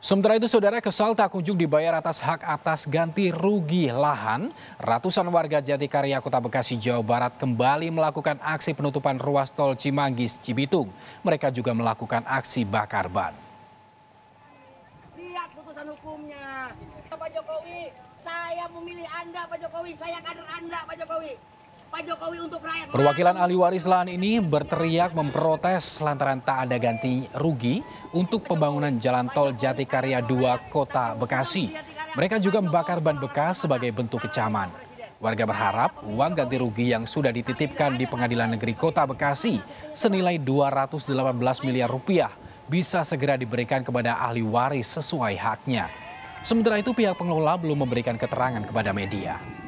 Sementara itu saudara kesal tak kunjung dibayar atas hak atas ganti rugi lahan, ratusan warga Jatikarya Kota Bekasi Jawa Barat kembali melakukan aksi penutupan ruas tol Cimanggis Cibitung. Mereka juga melakukan aksi bakar ban. Lihat putusan hukumnya. Pak Jokowi, saya memilih Anda Pak Jokowi, saya kader Anda Pak Jokowi. Perwakilan ahli waris lahan ini berteriak memprotes lantaran tak ada ganti rugi untuk pembangunan jalan tol Jatikarya 2 Kota Bekasi. Mereka juga membakar ban bekas sebagai bentuk kecaman. Warga berharap uang ganti rugi yang sudah dititipkan di Pengadilan Negeri Kota Bekasi senilai 218 miliar rupiah bisa segera diberikan kepada ahli waris sesuai haknya. Sementara itu pihak pengelola belum memberikan keterangan kepada media.